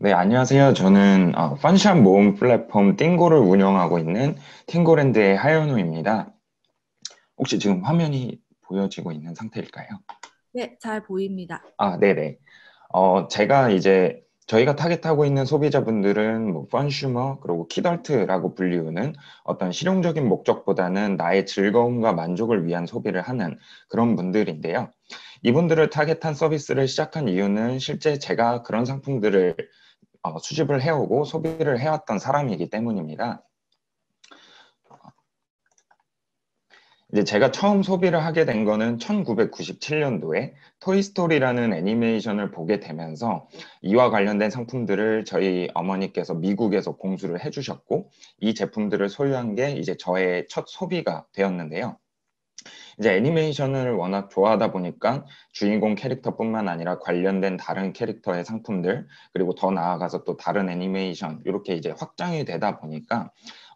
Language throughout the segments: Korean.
네, 안녕하세요. 저는 어, 펀션 모음 플랫폼 띵고를 운영하고 있는 띵고랜드의 하현우입니다. 혹시 지금 화면이 보여지고 있는 상태일까요? 네, 잘 보입니다. 아, 네네. 어, 제가 이제 저희가 타겟하고 있는 소비자분들은 뭐 펀슈머 그리고 키덜트라고 불리우는 어떤 실용적인 목적보다는 나의 즐거움과 만족을 위한 소비를 하는 그런 분들인데요. 이분들을 타겟한 서비스를 시작한 이유는 실제 제가 그런 상품들을 어, 수집을 해오고 소비를 해왔던 사람이기 때문입니다. 이제 제가 처음 소비를 하게 된 거는 1997년도에 토이스토리라는 애니메이션을 보게 되면서 이와 관련된 상품들을 저희 어머니께서 미국에서 공수를 해주셨고 이 제품들을 소유한 게 이제 저의 첫 소비가 되었는데요. 이제 애니메이션을 워낙 좋아하다 보니까 주인공 캐릭터뿐만 아니라 관련된 다른 캐릭터의 상품들 그리고 더 나아가서 또 다른 애니메이션 이렇게 이제 확장이 되다 보니까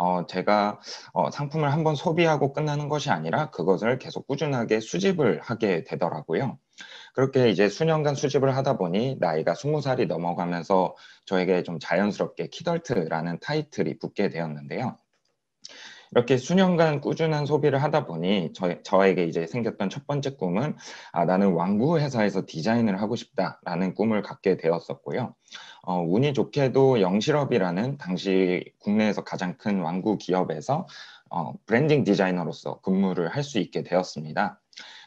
어, 제가 어, 상품을 한번 소비하고 끝나는 것이 아니라 그것을 계속 꾸준하게 수집을 하게 되더라고요. 그렇게 이제 수년간 수집을 하다 보니 나이가 스무 살이 넘어가면서 저에게 좀 자연스럽게 키덜트라는 타이틀이 붙게 되었는데요. 이렇게 수년간 꾸준한 소비를 하다 보니 저, 저에게 이제 생겼던 첫 번째 꿈은 아, 나는 왕구 회사에서 디자인을 하고 싶다라는 꿈을 갖게 되었었고요. 어, 운이 좋게도 영실업이라는 당시 국내에서 가장 큰 완구 기업에서 어, 브랜딩 디자이너로서 근무를 할 수 있게 되었습니다.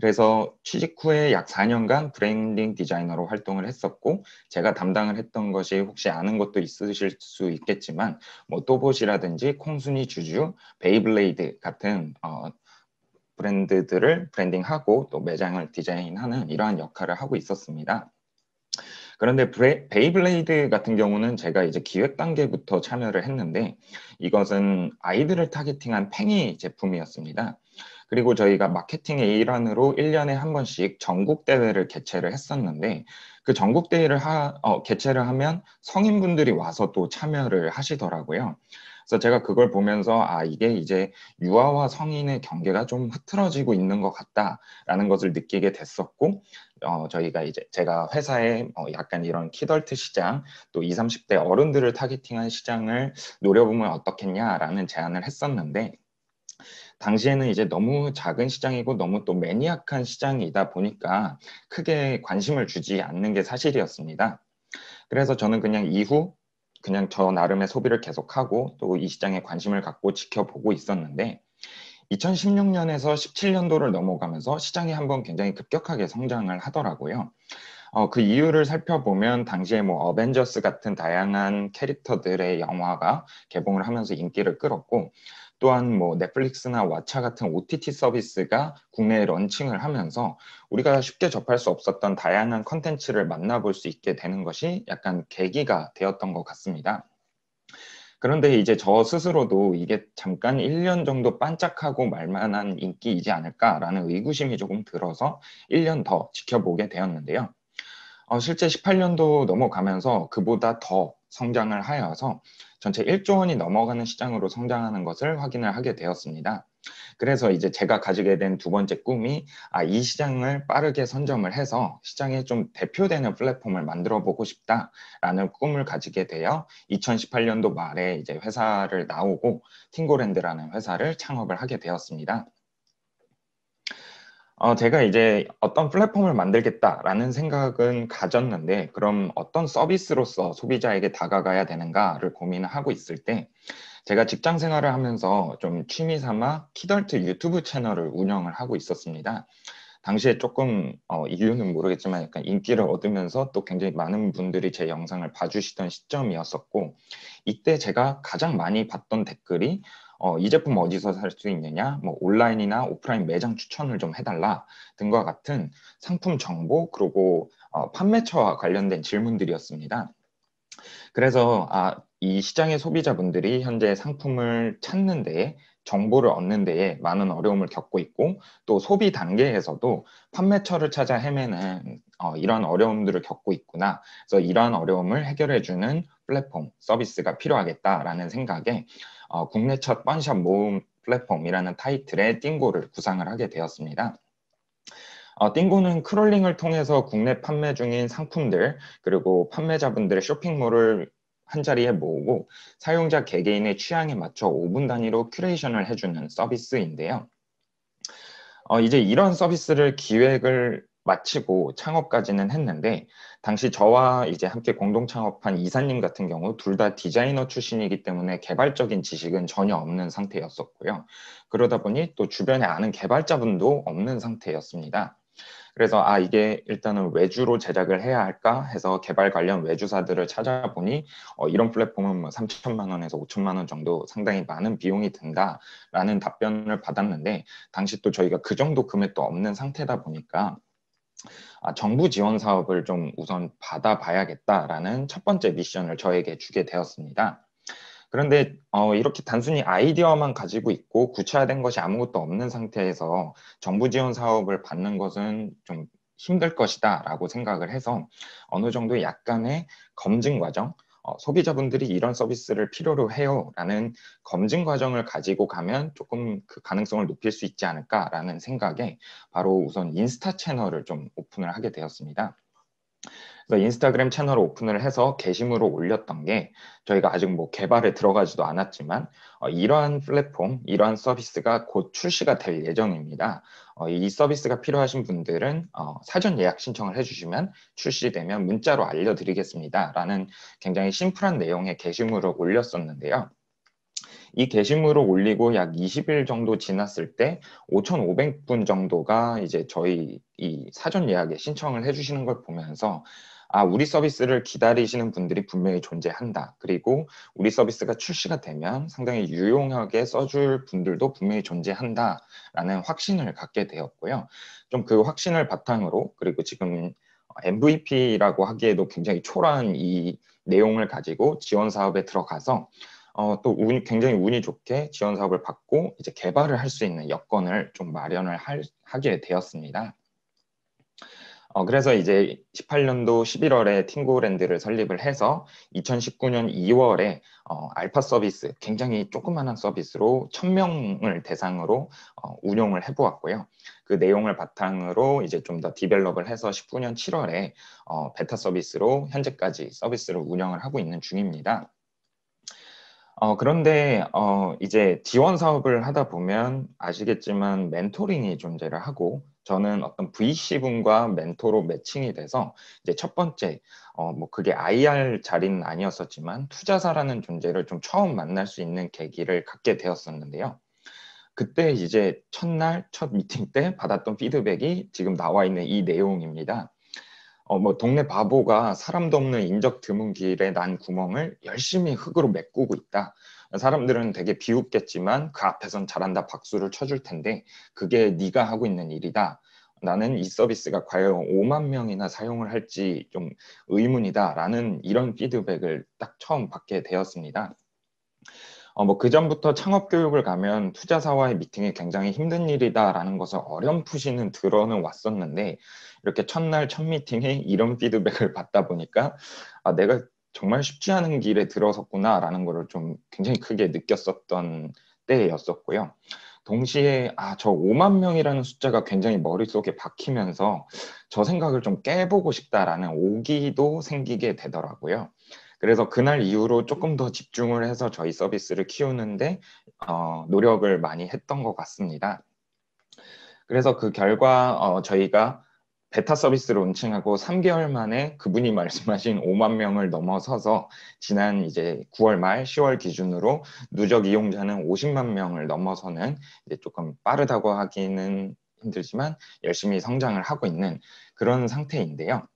그래서 취직 후에 약 4년간 브랜딩 디자이너로 활동을 했었고 제가 담당을 했던 것이 혹시 아는 것도 있으실 수 있겠지만 뭐 또봇이라든지 콩순이 주주, 베이블레이드 같은 어, 브랜드들을 브랜딩하고 또 매장을 디자인하는 이러한 역할을 하고 있었습니다. 그런데 브레, 베이블레이드 같은 경우는 제가 이제 기획 단계부터 참여를 했는데 이것은 아이들을 타겟팅한 팽이 제품이었습니다. 그리고 저희가 마케팅의 일환으로 1년에 한 번씩 전국 대회를 개최를 했었는데 그 전국 대회를 하, 어, 개최를 하면 성인분들이 와서 또 참여를 하시더라고요. 그래서 제가 그걸 보면서 아 이게 이제 유아와 성인의 경계가 좀 흐트러지고 있는 것 같다라는 것을 느끼게 됐었고 어, 저희가 이제 제가 회사에 어, 약간 이런 키덜트 시장 또 20, 30대 어른들을 타겟팅한 시장을 노려보면 어떻겠냐라는 제안을 했었는데 당시에는 이제 너무 작은 시장이고 너무 또 매니악한 시장이다 보니까 크게 관심을 주지 않는 게 사실이었습니다. 그래서 저는 그냥 이후 그냥 저 나름의 소비를 계속하고 또 이 시장에 관심을 갖고 지켜보고 있었는데 2016년에서 17년도를 넘어가면서 시장이 한번 굉장히 급격하게 성장을 하더라고요. 어, 그 이유를 살펴보면 당시에 뭐 어벤져스 같은 다양한 캐릭터들의 영화가 개봉을 하면서 인기를 끌었고 또한 뭐 넷플릭스나 왓챠 같은 OTT 서비스가 국내에 런칭을 하면서 우리가 쉽게 접할 수 없었던 다양한 컨텐츠를 만나볼 수 있게 되는 것이 약간 계기가 되었던 것 같습니다. 그런데 이제 저 스스로도 이게 잠깐 1년 정도 반짝하고 말만한 인기이지 않을까라는 의구심이 조금 들어서 1년 더 지켜보게 되었는데요. 어, 실제 18년도 넘어가면서 그보다 더 성장을 하여서 전체 1조 원이 넘어가는 시장으로 성장하는 것을 확인을 하게 되었습니다. 그래서 이제 제가 가지게 된 두 번째 꿈이 아, 이 시장을 빠르게 선점을 해서 시장에 좀 대표되는 플랫폼을 만들어 보고 싶다라는 꿈을 가지게 되어 2018년도 말에 이제 회사를 나오고 팅고랜드라는 회사를 창업을 하게 되었습니다. 어, 제가 이제 어떤 플랫폼을 만들겠다라는 생각은 가졌는데, 그럼 어떤 서비스로서 소비자에게 다가가야 되는가를 고민하고 있을 때, 제가 직장 생활을 하면서 좀 취미 삼아 키덜트 유튜브 채널을 운영을 하고 있었습니다. 당시에 조금 어, 이유는 모르겠지만 약간 인기를 얻으면서 또 굉장히 많은 분들이 제 영상을 봐주시던 시점이었었고 이때 제가 가장 많이 봤던 댓글이 어, 이 제품 어디서 살 수 있느냐, 뭐 온라인이나 오프라인 매장 추천을 좀 해달라 등과 같은 상품 정보 그리고 어, 판매처와 관련된 질문들이었습니다. 그래서 아, 이 시장의 소비자분들이 현재 상품을 찾는데 에 정보를 얻는 데에 많은 어려움을 겪고 있고 또 소비 단계에서도 판매처를 찾아 헤매는 어, 이러한 어려움들을 겪고 있구나. 그래서 이러한 어려움을 해결해주는 플랫폼 서비스가 필요하겠다라는 생각에 어, 국내 첫 펀샵 모음 플랫폼이라는 타이틀의 띵고를 구상을 하게 되었습니다. 어, 띵고는 크롤링을 통해서 국내 판매 중인 상품들 그리고 판매자분들의 쇼핑몰을 한자리에 모으고 사용자 개개인의 취향에 맞춰 5분 단위로 큐레이션을 해주는 서비스인데요. 어, 이제 이런 서비스를 기획을 마치고 창업까지는 했는데 당시 저와 이제 함께 공동 창업한 이사님 같은 경우 둘 다 디자이너 출신이기 때문에 개발적인 지식은 전혀 없는 상태였었고요. 그러다 보니 또 주변에 아는 개발자분도 없는 상태였습니다. 그래서 아 이게 일단은 외주로 제작을 해야 할까 해서 개발 관련 외주사들을 찾아보니 어, 이런 플랫폼은 뭐 3천만 원에서 5천만 원 정도 상당히 많은 비용이 든다라는 답변을 받았는데 당시 또 저희가 그 정도 금액도 없는 상태다 보니까 아, 정부 지원 사업을 좀 우선 받아봐야겠다라는 첫 번째 미션을 저에게 주게 되었습니다. 그런데 어, 이렇게 단순히 아이디어만 가지고 있고 구체화된 것이 아무것도 없는 상태에서 정부 지원 사업을 받는 것은 좀 힘들 것이다 라고 생각을 해서 어느 정도 약간의 검증 과정 어, 소비자분들이 이런 서비스를 필요로 해요라는 검증 과정을 가지고 가면 조금 그 가능성을 높일 수 있지 않을까라는 생각에 바로 우선 인스타 채널을 좀 오픈을 하게 되었습니다. 그래서 인스타그램 채널 오픈을 해서 게시물을 올렸던 게 저희가 아직 뭐 개발에 들어가지도 않았지만 어, 이러한 플랫폼, 이러한 서비스가 곧 출시가 될 예정입니다. 어, 이 서비스가 필요하신 분들은 어, 사전 예약 신청을 해주시면 출시되면 문자로 알려드리겠습니다라는 굉장히 심플한 내용의 게시물을 올렸었는데요. 이 게시물을 올리고 약 20일 정도 지났을 때 5,500분 정도가 이제 저희 이 사전 예약에 신청을 해주시는 걸 보면서 아, 우리 서비스를 기다리시는 분들이 분명히 존재한다. 그리고 우리 서비스가 출시가 되면 상당히 유용하게 써줄 분들도 분명히 존재한다라는 확신을 갖게 되었고요. 좀 그 확신을 바탕으로 그리고 지금 MVP라고 하기에도 굉장히 초라한 이 내용을 가지고 지원 사업에 들어가서 어, 또 운, 굉장히 운이 좋게 지원 사업을 받고 이제 개발을 할 수 있는 여건을 좀 마련을 할, 하게 되었습니다. 어, 그래서 이제 18년도 11월에 팅고랜드를 설립을 해서 2019년 2월에 어, 알파 서비스, 굉장히 조그만한 서비스로 1000명을 대상으로 어, 운영을 해보았고요. 그 내용을 바탕으로 이제 좀 더 디벨롭을 해서 19년 7월에 어, 베타 서비스로 현재까지 서비스를 운영을 하고 있는 중입니다. 어, 그런데 어, 이제 지원 사업을 하다 보면 아시겠지만 멘토링이 존재를 하고 저는 어떤 VC 분과 멘토로 매칭이 돼서 이제 첫 번째 어뭐 그게 IR 자리는 아니었었지만 투자사라는 존재를 좀 처음 만날 수 있는 계기를 갖게 되었었는데요. 그때 이제 첫날 첫 미팅 때 받았던 피드백이 지금 나와 있는 이 내용입니다. 어, 뭐 동네 바보가 사람도 없는 인적 드문 길에 난 구멍을 열심히 흙으로 메꾸고 있다. 사람들은 되게 비웃겠지만 그 앞에선 잘한다 박수를 쳐줄 텐데 그게 네가 하고 있는 일이다. 나는 이 서비스가 과연 5만 명이나 사용을 할지 좀 의문이다라는 이런 피드백을 딱 처음 받게 되었습니다. 어, 뭐 그전부터 창업교육을 가면 투자사와의 미팅이 굉장히 힘든 일이다라는 것을 어렴풋이는 들어는 왔었는데 이렇게 첫날 첫 미팅에 이런 피드백을 받다 보니까 아, 내가 정말 쉽지 않은 길에 들어섰구나라는 것을 좀 굉장히 크게 느꼈었던 때였었고요. 동시에 아 저 5만 명이라는 숫자가 굉장히 머릿속에 박히면서 저 생각을 좀 깨보고 싶다라는 오기도 생기게 되더라고요. 그래서 그날 이후로 조금 더 집중을 해서 저희 서비스를 키우는데 어, 노력을 많이 했던 것 같습니다. 그래서 그 결과 어, 저희가 베타 서비스를 론칭하고 3개월 만에 그분이 말씀하신 5만 명을 넘어서서 지난 이제 9월 말 10월 기준으로 누적 이용자는 50만 명을 넘어서는 이제 조금 빠르다고 하기는 힘들지만 열심히 성장을 하고 있는 그런 상태인데요.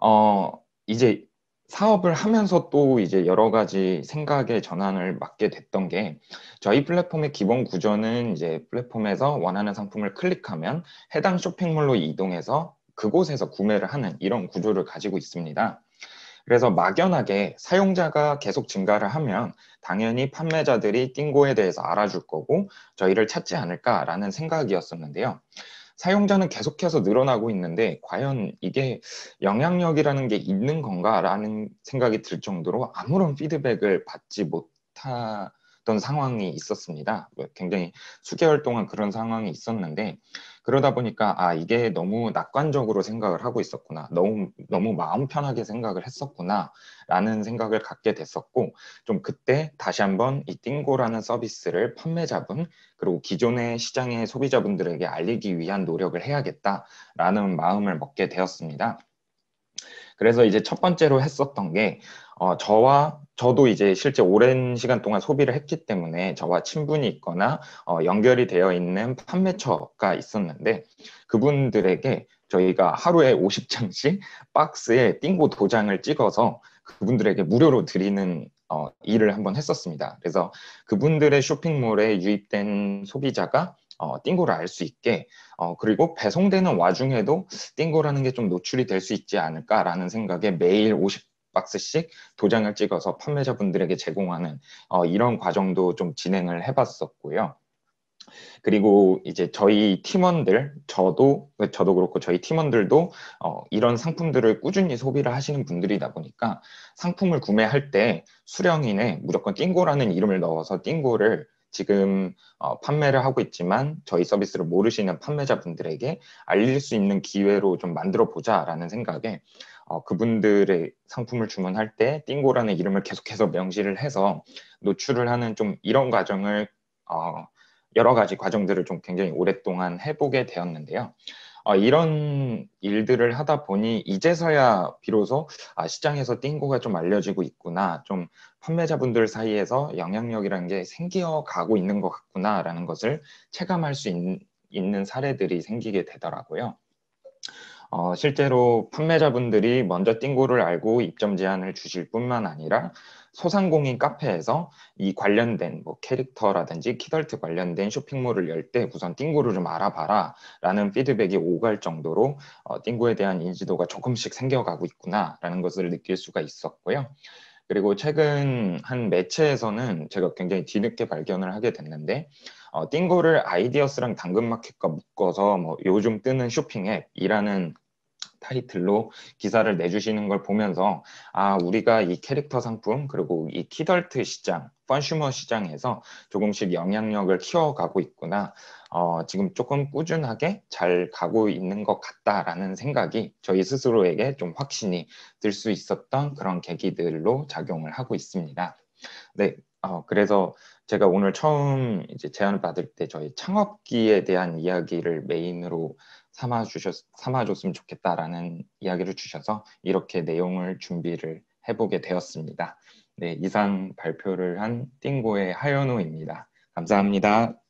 어, 이제 사업을 하면서 또 이제 여러 가지 생각의 전환을 맡게 됐던 게 저희 플랫폼의 기본 구조는 이제 플랫폼에서 원하는 상품을 클릭하면 해당 쇼핑몰로 이동해서 그곳에서 구매를 하는 이런 구조를 가지고 있습니다. 그래서 막연하게 사용자가 계속 증가를 하면 당연히 판매자들이 띵고에 대해서 알아줄 거고 저희를 찾지 않을까라는 생각이었었는데요. 사용자는 계속해서 늘어나고 있는데 과연 이게 영향력이라는 게 있는 건가라는 생각이 들 정도로 아무런 피드백을 받지 못하던 상황이 있었습니다. 뭐 굉장히 수개월 동안 그런 상황이 있었는데 그러다 보니까 아 이게 너무 낙관적으로 생각을 하고 있었구나 너무 너무 마음 편하게 생각을 했었구나라는 생각을 갖게 됐었고 좀 그때 다시 한번 이 띵고라는 서비스를 판매자분 그리고 기존의 시장의 소비자분들에게 알리기 위한 노력을 해야겠다라는 마음을 먹게 되었습니다. 그래서 이제 첫 번째로 했었던 게 어, 저와 저도 이제 실제 오랜 시간 동안 소비를 했기 때문에 저와 친분이 있거나 어, 연결이 되어 있는 판매처가 있었는데 그분들에게 저희가 하루에 50장씩 박스에 띵고 도장을 찍어서 그분들에게 무료로 드리는 어, 일을 한번 했었습니다. 그래서 그분들의 쇼핑몰에 유입된 소비자가 어, 띵고를 알 수 있게 어, 그리고 배송되는 와중에도 띵고라는 게 좀 노출이 될 수 있지 않을까라는 생각에 매일 50 박스씩 도장을 찍어서 판매자분들에게 제공하는 어, 이런 과정도 좀 진행을 해봤었고요. 그리고 이제 저희 팀원들 저도 저도 그렇고 저희 팀원들도 어, 이런 상품들을 꾸준히 소비를 하시는 분들이다 보니까 상품을 구매할 때 수령인에 무조건 띵고라는 이름을 넣어서 띵고를 지금 어, 판매를 하고 있지만 저희 서비스를 모르시는 판매자분들에게 알릴 수 있는 기회로 좀 만들어 보자라는 생각에 어, 그분들의 상품을 주문할 때 띵고라는 이름을 계속해서 명시를 해서 노출을 하는 좀 이런 과정을 어, 여러 가지 과정들을 좀 굉장히 오랫동안 해보게 되었는데요. 어, 이런 일들을 하다 보니 이제서야 비로소 아, 시장에서 띵고가 좀 알려지고 있구나, 좀 판매자분들 사이에서 영향력이라는 게 생겨가고 있는 것 같구나라는 것을 체감할 수 있, 있는 사례들이 생기게 되더라고요. 어, 실제로 판매자분들이 먼저 띵고를 알고 입점 제한을 주실 뿐만 아니라 소상공인 카페에서 이 관련된 뭐 캐릭터라든지 키덜트 관련된 쇼핑몰을 열 때 우선 띵고를 좀 알아봐라 라는 피드백이 오갈 정도로 어, 띵고에 대한 인지도가 조금씩 생겨가고 있구나라는 것을 느낄 수가 있었고요. 그리고 최근 한 매체에서는 제가 굉장히 뒤늦게 발견을 하게 됐는데 어, 띵고를 아이디어스랑 당근마켓과 묶어서 뭐 요즘 뜨는 쇼핑 앱이라는 타이틀로 기사를 내주시는 걸 보면서 아 우리가 이 캐릭터 상품 그리고 이 키덜트 시장 펀슈머 시장에서 조금씩 영향력을 키워가고 있구나 어, 지금 조금 꾸준하게 잘 가고 있는 것 같다라는 생각이 저희 스스로에게 좀 확신이 들 수 있었던 그런 계기들로 작용을 하고 있습니다. 네, 어, 그래서 제가 오늘 처음 이제 제안을 받을 때 저희 창업기에 대한 이야기를 메인으로 삼아 주셨 삼아 줬으면 좋겠다라는 이야기를 주셔서 이렇게 내용을 준비를 해보게 되었습니다. 네, 이상 발표를 한 띵고의 하연우입니다. 감사합니다.